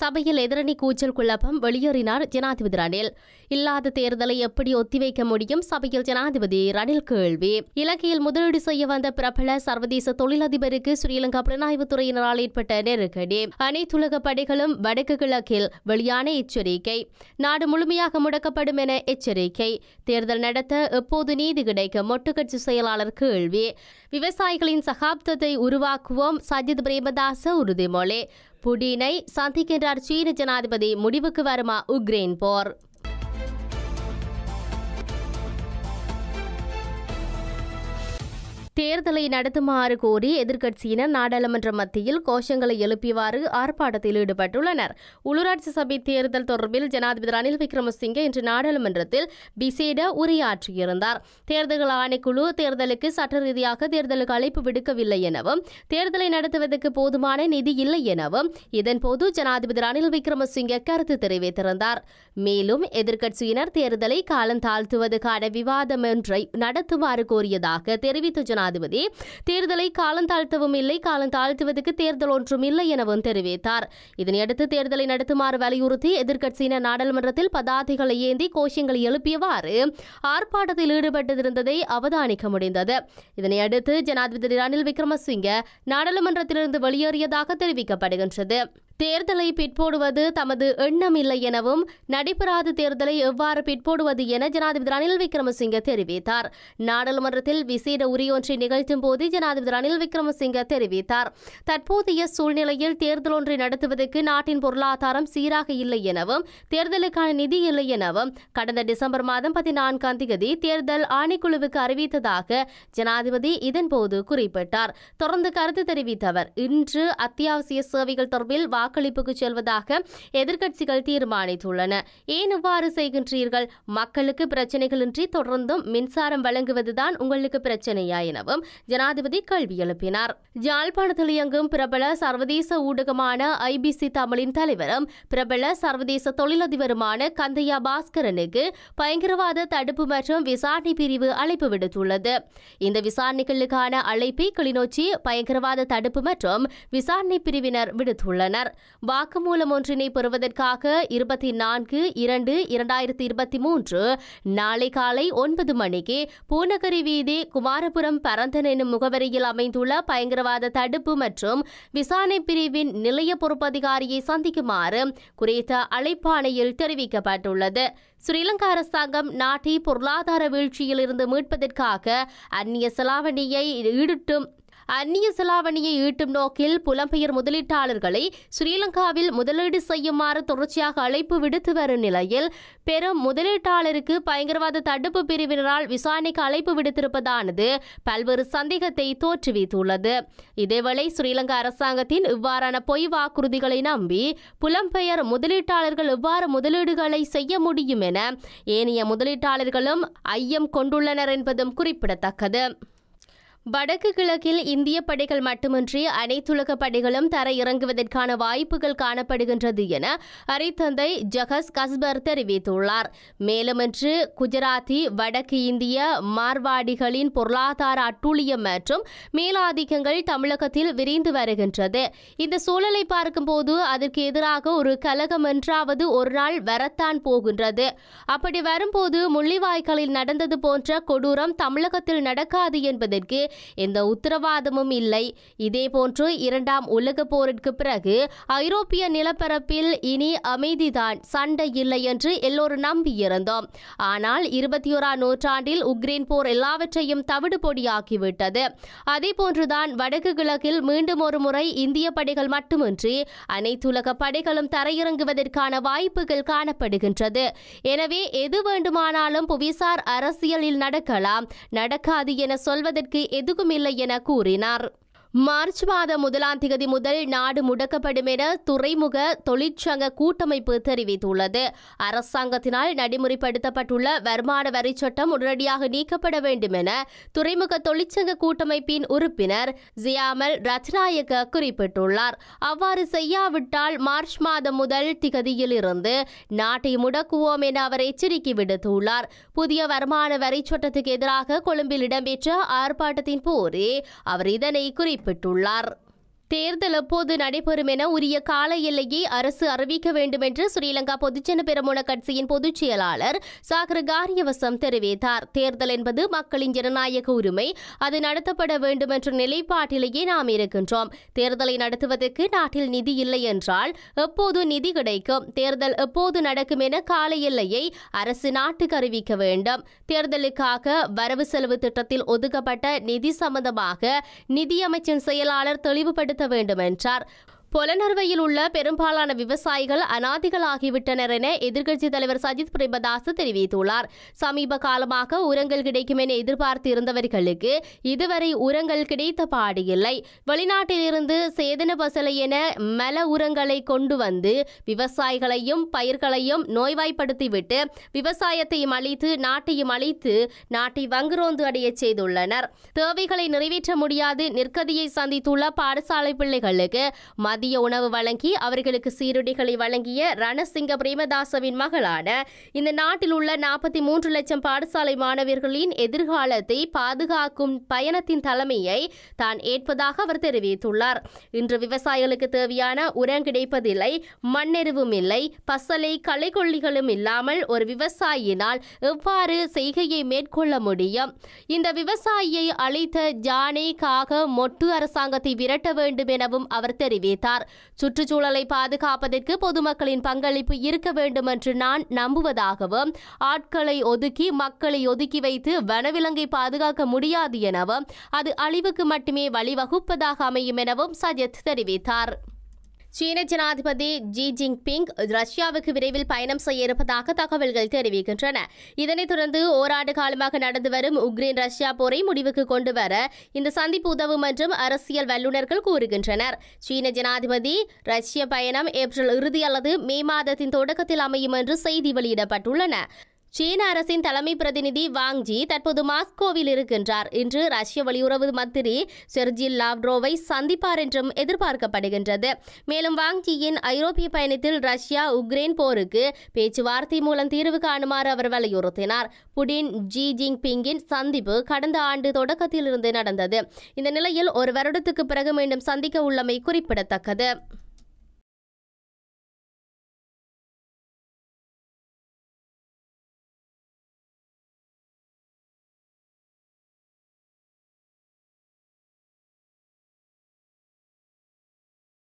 சபையில் எதிரணி கூச்சல் குழப்பம் வெளியேறினார் ஜனாதிபதி ரணில் இல்லாத தேர்தலை எப்படி ஒத்திவைக்க முடியும் சபையில் ஜனாதிபதி ரணில் கேள்வி இலங்கையில் முதலீடு செய்ய வந்த பிரபல சர்வதேச தொழிலதிபருக்கு ஸ்ரீலங்கா புலனாய்வு துறையினரால் ஏற்பட்ட நெருக்கடி அனைத்துலக படைகளும் வடக்கு கிழக்கில் வெளியான எச்சரிக்கை நாடு முழுமையாக முடக்கப்படும் என எச்சரிக்கை தேர்தல் நடத்த எப்போது நீதி கிடைக்க மொட்டுக்கட்சி செயலாளர் கேள்வி விவசாயிகளின் சகாப்தத்தை உருவாக்குவோம் சஜித் பிரேமதாச உறுதிமொழி புடினை சந்திக்கின்றார் சீன ஜனாதிபதி முடிவுக்கு வருமா உக்ரைன் போர் தேர்தலை நடத்துமாறு கோரி எதிர்க்கட்சியினர் நாடாளுமன்ற மத்தியில் கோஷங்களை எழுப்பியவாறு ஆர்ப்பாட்டத்தில் ஈடுபட்டுள்ளனர் உள்ளூராட்சி சபை தேர்தல் தொடர்பில் ஜனாதிபதி ரணில் விக்ரமசிங்கே இன்று நாடாளுமன்றத்தில் பிசேட உரையாற்றியிருந்தார் தேர்தல் ஆணைக்குழு தேர்தலுக்கு சட்ட ரீதியாக தேர்தலுக்கு அழைப்பு விடுக்கவில்லை எனவும் தேர்தலை நடத்துவதற்கு போதுமான நிதி இல்லை எனவும் இதன்போது ஜனாதிபதி ரணில் விக்ரமசிங்கே கருத்து தெரிவித்திருந்தார் மேலும் எதிர்க்கட்சியினர் தேர்தலை காலம் தாழ்த்துவதற்கான விவாதம் ஒன்றை நடத்துமாறு கோரியதாக தெரிவித்த ஜனாதிபதி ஜனாதிபதி தேர்தலை காலந்தாழ்த்தவும் இல்லை காலந்தாழ்த்துவதற்கு தேர்தல் ஒன்றும் இல்லை எனவும் தெரிவித்தார் இதனையடுத்து தேர்தலை நடத்துமாறு வலியுறுத்தி எதிர்க்கட்சியினர் நாடாளுமன்றத்தில் பதாதைகளை ஏந்தி கோஷங்களை எழுப்பியவாறு ஆர்ப்பாட்டத்தில் ஈடுபட்டிருந்ததை அவதானிக்க முடிந்தது இதனையடுத்து ஜனாதிபதி ரணில் விக்ரமசிங்க நாடாளுமன்றத்திலிருந்து வெளியேறியதாக தெரிவிக்கப்படுகின்றது தேர்தலை பிற்போடுவது தமது எண்ணம் இல்லை எனவும் நடைபெறாத தேர்தலை எவ்வாறு பிற்போடுவது என ஜனாதிபதி ரணில் விக்ரமசிங்க தெரிவித்தார் நாடாளுமன்றத்தில் விசேட உரியொன்றை நிகழ்த்தும் போது ஜனாதிபதி ரணில் விக்ரமசிங்க தெரிவித்தார் தற்போதைய சூழ்நிலையில் தேர்தல் ஒன்றை நடத்துவதற்கு நாட்டின் பொருளாதாரம் சீராக இல்லை எனவும் தேர்தலுக்கான நிதி இல்லை எனவும் கடந்த டிசம்பர் மாதம் பதினான்காம் தேதி தேர்தல் ஆணைக்குழுவுக்கு அறிவித்ததாக ஜனாதிபதி இதன்போது குறிப்பிட்டார் தொடர்ந்து கருத்து தெரிவித்த அவர் இன்று அத்தியாவசிய சேவைகள் தொடர்பில் வாக்கு வாக்களிப்புக்கு செல்வதாக எதிர்க்கட்சிகள் தீர்மானித்துள்ளன ஏன் இவ்வாறு செய்கின்றீர்கள் மக்களுக்கு பிரச்சனைகளின்றி தொடர்ந்தும் மின்சாரம் வழங்குவதுதான் உங்களுக்கு பிரச்சனையா எனவும் ஜனாதிபதி கேள்வி எழுப்பினார் ஜாழ்ப்பாணத்தில் இயங்கும் பிரபல சர்வதேச ஊடகமான ஐபிசி தமிழின் தலைவரும் பிரபல சர்வதேச தொழிலதிபருமான கந்தையா பாஸ்கரனுக்கு பயங்கரவாத தடுப்பு மற்றும் விசாரணை பிரிவு அழைப்பு விடுத்துள்ளது இந்த விசாரணைகளுக்கான அழைப்பை கிளிநொச்சி பயங்கரவாத தடுப்பு மற்றும் விசாரணை பிரிவினர் விடுத்துள்ளனர் வாக்குமூலம் ஒன்றினை பெறுவதற்காக இருபத்தி நான்கு இரண்டு இரண்டாயிரத்தி இருபத்தி மூன்று நாளை காலை ஒன்பது மணிக்கு பூனகரி வீதி குமாரபுரம் பரந்தன் எனும் முகவரியில் அமைந்துள்ள பயங்கரவாத தடுப்பு மற்றும் விசாரணை பிரிவின் நிலைய பொறுப்பதிகாரியை சந்திக்குமாறு குறித்த அழைப்பாணையில் தெரிவிக்கப்பட்டுள்ளது ஸ்ரீலங்கா அரசாங்கம் நாட்டை பொருளாதார வீழ்ச்சியில் இருந்து மீட்பதற்காக அந்நிய செலாவணியை ஈடுட்டும் அந்நிய செலாவணியை ஈட்டும் நோக்கில் புலம்பெயர் முதலீட்டாளர்களை ஸ்ரீலங்காவில் முதலீடு செய்யுமாறு தொடர்ச்சியாக அழைப்பு விடுத்து வரும் நிலையில் பெரும் முதலீட்டாளருக்கு பயங்கரவாத தடுப்பு பிரிவினரால் விசாரணைக்கு அழைப்பு விடுத்திருப்பதானது பல்வேறு சந்தேகத்தை தோற்றுவித்துள்ளது இதேவேளை ஸ்ரீலங்கா அரசாங்கத்தின் இவ்வாறான பொய் வாக்குறுதிகளை நம்பி புலம்பெயர் முதலீட்டாளர்கள் இவ்வாறு முதலீடுகளை செய்ய முடியும் என ஏனைய முதலீட்டாளர்களும் ஐயம் கொண்டுள்ளனர் என்பதும் குறிப்பிடத்தக்கது வடக்கு கிழக்கில் இந்திய படைகள் மட்டுமின்றி அனைத்துலக படைகளும் தர இறங்குவதற்கான வாய்ப்புகள் காணப்படுகின்றது என அரித்தந்தை ஜஹஸ் கஸ்பர் தெரிவித்துள்ளார் மேலும் இன்று குஜராத்தி வடக்கு இந்திய மார்வாடிகளின் பொருளாதார அட்டூழியம் மற்றும் மேலாதிக்கங்கள் தமிழகத்தில் விரிந்து வருகின்றது இந்த சூழலை பார்க்கும்போது அதற்கு எதிராக ஒரு கலகம் என்றாவது ஒரு நாள் வரத்தான் போகின்றது அப்படி வரும்போது முள்ளிவாய்க்காலில் நடந்தது போன்ற கொடூரம் தமிழகத்தில் நடக்காது என்பதற்கு எந்த உத்தரவாதமும் இல்லை இதேபோன்று இரண்டாம் உலக போருக்கு பிறகு ஐரோப்பிய நிலப்பரப்பில் இனி அமைதிதான் சண்டை இல்லை என்று எல்லோரும் நம்பியிருந்தோம் ஆனால் இருபத்தி ஓரா நூற்றாண்டில் உக்ரைன் போர் எல்லாவற்றையும் தவிடுபொடியாக்கிவிட்டது அதே போன்றுதான் வடக்கு கிழக்கில் மீண்டும் ஒரு முறை இந்திய படைகள் மட்டுமின்றி அனைத்துலக படைகளும் தரையிறங்குவதற்கான வாய்ப்புகள் காணப்படுகின்றது எனவே எது வேண்டுமானாலும் புவிசார் அரசியலில் நடக்கலாம் நடக்காது என சொல்வதற்கு எதுவும் இல்லை என கூறினார் மார்ச் மாதம் முதலாம் திகதி முதல் நாடு முடக்கப்படும் என துறைமுக தொழிற்சங்க கூட்டமைப்பு தெரிவித்துள்ளது அரசாங்கத்தினால் நடைமுறைப்படுத்தப்பட்டுள்ள வருமான வரி சட்டம் உடனடியாக நீக்கப்பட வேண்டும் என துறைமுக தொழிற்சங்க கூட்டமைப்பின் உறுப்பினர் ஜியாமல் ரத்நாயக்க குறிப்பிட்டுள்ளார் அவ்வாறு செய்யாவிட்டால் மார்ச் மாதம் முதல் திகதியில் இருந்து நாட்டை முடக்குவோம் என அவர் எச்சரிக்கை விடுத்துள்ளார் புதிய வருமான வரி சட்டத்துக்கு எதிராக கொழும்பில் இடம்பெற்ற ஆர்ப்பாட்டத்தின் போரே அவர் இதனை குறிப்பிட்டார் capitular தேர்தல் எப்போது நடைபெறும் என உரிய கால எல்லையை அரசு அறிவிக்க வேண்டும் என்று ஸ்ரீலங்கா பொதுஜன பெருமுன கட்சியின் பொதுச் செயலாளர் சாகர காரியவசம் தெரிவித்தார் தேர்தல் என்பது மக்களின் ஜனநாயக உரிமை அது நடத்தப்பட வேண்டும் என்ற நிலைப்பாட்டிலேயே நாம் இருக்கின்றோம் தேர்தலை நடத்துவதற்கு நாட்டில் நிதி இல்லை என்றால் எப்போது நிதி கிடைக்கும் தேர்தல் எப்போது நடக்கும் என கால எல்லையை அரசு நாட்டுக்கு அறிவிக்க வேண்டும் தேர்தலுக்காக வரவு செலவு திட்டத்தில் ஒதுக்கப்பட்ட நிதி சம்பந்தமாக நிதியமைச்சின் செயலாளர் தெளிவுபடுத்த செலுத்த வேண்டும் என்றார் பொலனர்வையில் உள்ள பெரும்பாலான விவசாயிகள் அனாதிகள் ஆகிவிட்டனர் என எதிர்க்கட்சி தலைவர் சஜித் பிரேமதாஸ் தெரிவித்துள்ளார் சமீப காலமாக உரங்கள் கிடைக்கும் என எதிர்பார்த்து இருந்தவர்களுக்கு இதுவரை உரங்கள் கிடைத்த பாடு இல்லை வெளிநாட்டிலிருந்து சேதன பசலை என மல உரங்களை கொண்டு வந்து விவசாயிகளையும் பயிர்களையும் நோய்வாய்ப்படுத்திவிட்டு விவசாயத்தையும் அழித்து நாட்டையும் அழித்து நாட்டை வங்குரோந்து அடைய செய்துள்ளனர் தேவைகளை நிறைவேற்ற முடியாது நிற்கதியை சந்தித்துள்ள பாடசாலை பிள்ளைகளுக்கு மத மதிய உணவு வழங்கி அவர்களுக்கு சீருடைகளை வழங்கிய ரணசிங்க பிரேமதாசவின் மகளான இந்த நாட்டில் உள்ள நாற்பத்தி மூன்று லட்சம் பாடசாலை மாணவர்களின் எதிர்காலத்தை பாதுகாக்கும் பயணத்தின் தலைமையை தான் ஏற்பதாக அவர் தெரிவித்துள்ளார் இன்று விவசாயிகளுக்கு தேவையான உரம் கிடைப்பதில்லை மண்ணெருவும் இல்லை பசலை களைக்கொல்லிகளும் இல்லாமல் ஒரு விவசாயினால் எவ்வாறு செய்கையை மேற்கொள்ள முடியும் இந்த விவசாயியை அழைத்த ஜானே காக மொட்டு அரசாங்கத்தை விரட்ட வேண்டும் எனவும் அவர் தெரிவித்தார் தெரிவித்தார் சுற்றுச்சூழலை பாதுகாப்பதற்கு பொதுமக்களின் பங்களிப்பு இருக்க வேண்டும் என்று நான் நம்புவதாகவும் ஆட்களை ஒதுக்கி மக்களை ஒதுக்கி வைத்து வனவிலங்கை பாதுகாக்க முடியாது எனவும் அது அழிவுக்கு மட்டுமே வழிவகுப்பதாக அமையும் எனவும் சஜத் தெரிவித்தார் சீன ஜனாதிபதி ஜி ஜின்பிங் ரஷ்யாவுக்கு விரைவில் பயணம் செய்ய இருப்பதாக தகவல்கள் தெரிவிக்கின்றன இதனைத் தொடர்ந்து ஓராண்டு காலமாக நடந்து வரும் உக்ரைன் ரஷ்யா போரை முடிவுக்கு கொண்டு வர இந்த சந்திப்பு உதவும் என்றும் அரசியல் வல்லுநர்கள் கூறுகின்றனர் சீன ஜனாதிபதி ரஷ்ய பயணம் ஏப்ரல் இறுதி அல்லது மே மாதத்தின் தொடக்கத்தில் அமையும் என்று செய்தி வெளியிடப்பட்டுள்ளன சீன அரசின் தலைமை பிரதிநிதி வாங்ஜி தற்போது மாஸ்கோவில் இருக்கின்றார் இன்று ரஷ்ய வெளியுறவு மந்திரி செர்ஜில் லாவ்ரோவை சந்திப்பார் என்றும் எதிர்பார்க்கப்படுகின்றது மேலும் வாங்ஜியின் ஐரோப்பிய பயணத்தில் ரஷ்யா உக்ரைன் போருக்கு பேச்சுவார்த்தை மூலம் தீர்வு காணுமாறு அவர் வலியுறுத்தினார் புடின் ஜி ஜிங்பிங்கின் சந்திப்பு கடந்த ஆண்டு தொடக்கத்தில் இருந்து நடந்தது இந்த நிலையில் ஒரு வருடத்துக்கு பிறகு மீண்டும் சந்திக்க உள்ளமை குறிப்பிடத்தக்கது